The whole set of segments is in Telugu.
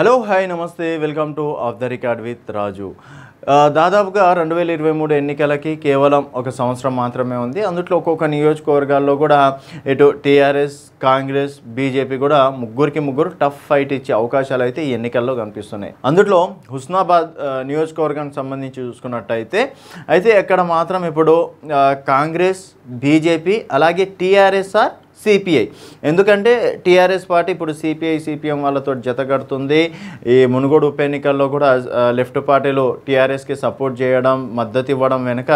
హలో హాయ్ నమస్తే welcome to off the record with Raju దాదాపుగా రెండు వేల ఇరవై మూడు ఎన్నికలకి కేవలం ఒక సంవత్సరం మాత్రమే ఉంది అందులో ఒక్కొక్క నియోజకవర్గాల్లో కూడా ఇటు టీఆర్ఎస్ కాంగ్రెస్ బీజేపీ కూడా ముగ్గురికి ముగ్గురు టఫ్ ఫైట్ ఇచ్చే అవకాశాలు అయితే ఈ ఎన్నికల్లో కనిపిస్తున్నాయి అందులో హుస్నాబాద్ నియోజకవర్గానికి సంబంధించి చూసుకున్నట్టయితే అయితే ఇక్కడ మాత్రం ఇప్పుడు కాంగ్రెస్ బీజేపీ అలాగే టీఆర్ఎస్ ఆర్ సిపిఐ ఎందుకంటే టీఆర్ఎస్ పార్టీ ఇప్పుడు సిపిఐ సిపిఎం వాళ్ళతో జతగడుతుంది ఈ మునుగోడు ఉప ఎన్నికల్లో కూడా లెఫ్ట్ పార్టీలు టీఆర్ఎస్కి సపోర్ట్ చేయడం మద్దతు ఇవ్వడం వెనుక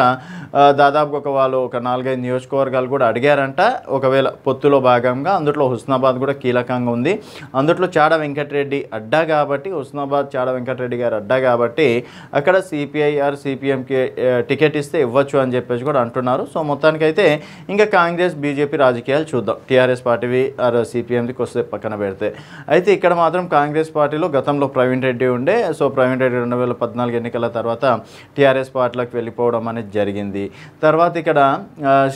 దాదాపు ఒక వాళ్ళు ఒక నాలుగైదు నియోజకవర్గాలు కూడా అడిగారంట ఒకవేళ పొత్తులో భాగంగా అందుట్లో హుస్నాబాద్ కూడా కీలకంగా ఉంది అందులో చాడ వెంకటరెడ్డి అడ్డా కాబట్టి హుస్నాబాద్ చాడ వెంకటరెడ్డి గారు అడ్డా కాబట్టి అక్కడ సిపిఐఆర్ సిపిఎంకి టికెట్ ఇస్తే ఇవ్వచ్చు అని చెప్పేసి కూడా అంటున్నారు సో మొత్తానికైతే ఇంకా కాంగ్రెస్ బీజేపీ రాజకీయాలు చూద్దాం గతంలో టీఆర్ఎస్ పార్టీవి ఆర్ సిపిఎంకి వస్తే పక్కన పెడితే అయితే ఇక్కడ మాత్రం కాంగ్రెస్ పార్టీలో గతంలో ప్రవీణ్ రెడ్డి ఉండే సో ప్రవీణ్ రెడ్డి రెండు వేల పద్నాలుగు ఎన్నికల తర్వాత టీఆర్ఎస్ పార్టీలోకి వెళ్ళిపోవడం అనేది జరిగింది తర్వాత ఇక్కడ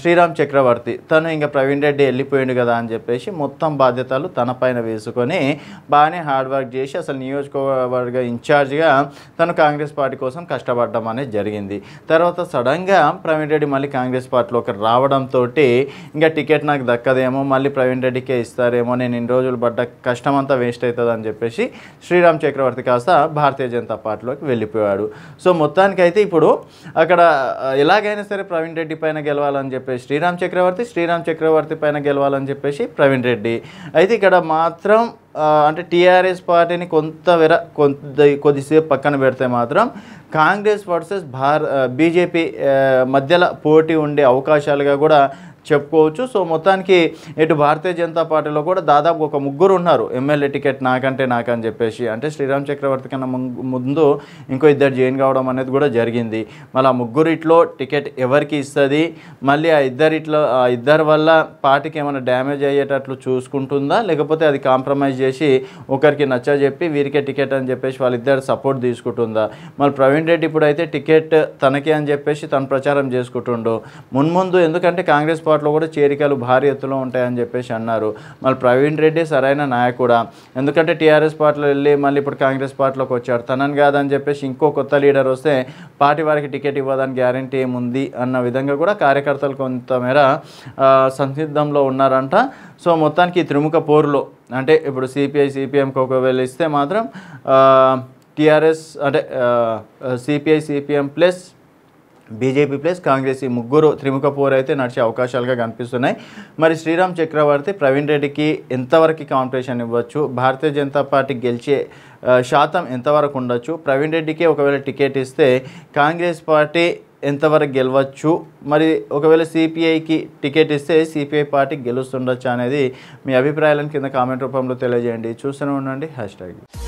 శ్రీరామ్ చక్రవర్తి తను ఇంకా ప్రవీణ్ రెడ్డి వెళ్ళిపోయిండు కదా అని చెప్పేసి మొత్తం బాధ్యతలు తన పైన వేసుకొని బాగానే హార్డ్ వర్క్ చేసి అసలు నియోజకవర్గ ఇన్ఛార్జ్గా తను కాంగ్రెస్ పార్టీ కోసం కష్టపడడం అనేది జరిగింది తర్వాత సడన్గా ప్రవీణ్ రెడ్డి మళ్ళీ కాంగ్రెస్ పార్టీలోకి రావడంతో ఇంకా టికెట్ నాకు దక్కదే ఇస్తారేమో మళ్ళీ ప్రవీణ్ రెడ్డికే ఇస్తారేమో నేను ఇన్ని రోజులు పడ్డ కష్టం అంతా వేస్ట్ అవుతుంది అని చెప్పేసి శ్రీరామ్ చక్రవర్తి కాస్త భారతీయ జనతా పార్టీలోకి వెళ్ళిపోయాడు సో మొత్తానికైతే ఇప్పుడు అక్కడ ఎలాగైనా సరే ప్రవీణ్ రెడ్డి పైన గెలవాలని చెప్పేసి శ్రీరామ్ చక్రవర్తి శ్రీరామ్ చక్రవర్తి పైన గెలవాలని చెప్పేసి ప్రవీణ్ రెడ్డి అయితే ఇక్కడ మాత్రం అంటే టీఆర్ఎస్ పార్టీని కొంత విర కొంత కొద్దిసేపు పక్కన పెడితే మాత్రం కాంగ్రెస్ వర్సెస్ భార బీజేపీ మధ్యలో పోటీ ఉండే అవకాశాలుగా కూడా చెప్పుకోవచ్చు సో మొత్తానికి ఇటు భారతీయ జనతా పార్టీలో కూడా దాదాపు ఒక ముగ్గురు ఉన్నారు ఎమ్మెల్యే టికెట్ నాకంటే నాకని చెప్పేసి అంటే శ్రీరామ్ చక్రవర్తి కన్నా ముందు ఇంకో ఇద్దరు జైన్ కావడం అనేది కూడా జరిగింది మళ్ళీ ఆ ముగ్గురిట్లో టికెట్ ఎవరికి ఇస్తుంది మళ్ళీ ఆ ఇద్దరిట్లో ఆ ఇద్దరి వల్ల పార్టీకి ఏమైనా డ్యామేజ్ అయ్యేటట్లు చూసుకుంటుందా లేకపోతే అది కాంప్రమైజ్ చేసి ఒకరికి నచ్చ చెప్పి వీరికే టికెట్ అని చెప్పేసి వాళ్ళిద్దరు సపోర్ట్ తీసుకుంటుందా మళ్ళీ ప్రవీణ్ రెడ్డి ఇప్పుడు అయితే టికెట్ తనకే అని చెప్పేసి తను ప్రచారం చేసుకుంటుండు మున్ముందు ఎందుకంటే కాంగ్రెస్ పార్టీ అందుబాటులో కూడా చేరికలు భారీ ఎత్తులో ఉంటాయని చెప్పేసి అన్నారు మళ్ళీ ప్రవీణ్ రెడ్డి సరైన నాయకుడా ఎందుకంటే టీఆర్ఎస్ పార్టీలో వెళ్ళి మళ్ళీ ఇప్పుడు కాంగ్రెస్ పార్టీలోకి వచ్చాడు తనని కాదని చెప్పేసి ఇంకో కొత్త లీడర్ వస్తే పార్టీ వారికి టికెట్ ఇవ్వదని గ్యారంటీ ఏముంది అన్న విధంగా కూడా కార్యకర్తలు కొంతమేర సంసిద్ధంలో ఉన్నారంట సో మొత్తానికి ఈ త్రిముఖ పోరులో అంటే ఇప్పుడు సిపిఐ సిపిఎంకి ఒకవేళ ఇస్తే మాత్రం టీఆర్ఎస్ అంటే CPI CPM plus BJP plus Congress ఈ ముగ్గురు త్రిముఖ పోరు అయితే నడిచే అవకాశాలుగా కనిపిస్తున్నాయి మరి శ్రీరామ్ చక్రవర్తి ప్రవీణ్ రెడ్డికి ఎంతవరకు కాంపిటీషన్ ఇవ్వచ్చు భారతీయ జనతా పార్టీ గెలిచే శాతం ఎంతవరకు ఉండొచ్చు ప్రవీణ్ రెడ్డికి ఒకవేళ టికెట్ ఇస్తే కాంగ్రెస్ పార్టీ ఎంతవరకు గెలవచ్చు మరి ఒకవేళ సిపిఐకి టికెట్ ఇస్తే సిపిఐ పార్టీ గెలుస్తుండొచ్చు అనేది మీ అభిప్రాయాలను కింద కామెంట్ రూపంలో తెలియజేయండి చూస్తూనే ఉండండి హ్యాష్ ట్యాగ్